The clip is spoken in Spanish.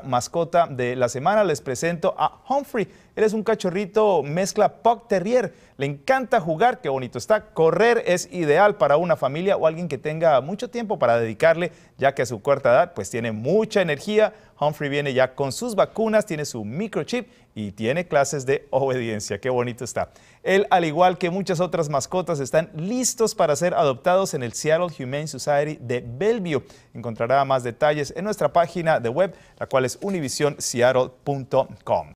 mascota de la semana, les presento a Humphrey. Él es un cachorrito mezcla Pug Terrier. Le encanta jugar, qué bonito está. Correr es ideal para una familia o alguien que tenga mucho tiempo para dedicarle, ya que a su cuarta edad pues tiene mucha energía. Humphrey viene ya con sus vacunas, tiene su microchip y tiene clases de obediencia. Qué bonito está. Él, al igual que muchas otras mascotas, están listos para ser adoptados en el Seattle Humane Society de Bellevue. Encontrará más detalles en nuestra página de web, la cual es univisionseattle.com.